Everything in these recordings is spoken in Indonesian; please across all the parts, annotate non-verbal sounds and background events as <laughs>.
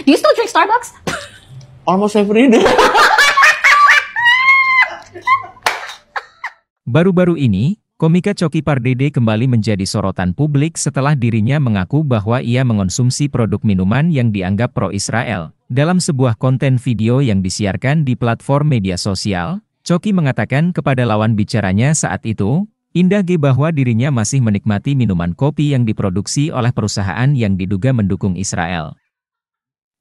Do you still drink Starbucks? <laughs> Almost every day. Baru-baru ini, komika Coki Pardede kembali menjadi sorotan publik setelah dirinya mengaku bahwa ia mengonsumsi produk minuman yang dianggap pro-Israel. Dalam sebuah konten video yang disiarkan di platform media sosial, Coki mengatakan kepada lawan bicaranya saat itu, Indah G bahwa dirinya masih menikmati minuman kopi yang diproduksi oleh perusahaan yang diduga mendukung Israel.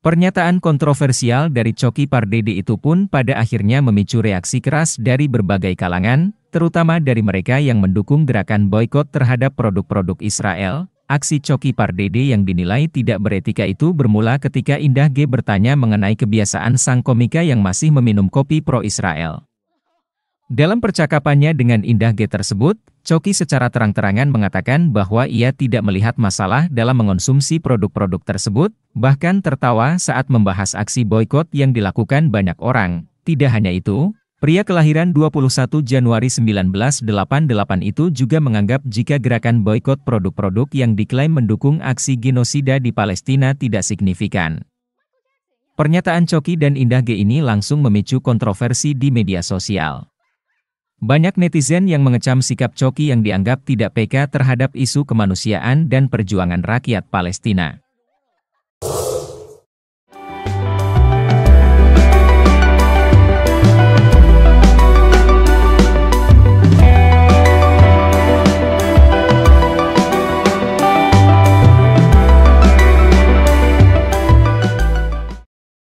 Pernyataan kontroversial dari Coki Pardede itu pun pada akhirnya memicu reaksi keras dari berbagai kalangan, terutama dari mereka yang mendukung gerakan boykot terhadap produk-produk Israel. Aksi Coki Pardede yang dinilai tidak beretika itu bermula ketika Indah G bertanya mengenai kebiasaan sang komika yang masih meminum kopi pro-Israel. Dalam percakapannya dengan Indah G tersebut, Coki secara terang-terangan mengatakan bahwa ia tidak melihat masalah dalam mengonsumsi produk-produk tersebut, bahkan tertawa saat membahas aksi boykot yang dilakukan banyak orang. Tidak hanya itu, pria kelahiran 21 Januari 1988 itu juga menganggap jika gerakan boykot produk-produk yang diklaim mendukung aksi genosida di Palestina tidak signifikan. Pernyataan Coki dan Indah G ini langsung memicu kontroversi di media sosial. Banyak netizen yang mengecam sikap Coki yang dianggap tidak peka terhadap isu kemanusiaan dan perjuangan rakyat Palestina.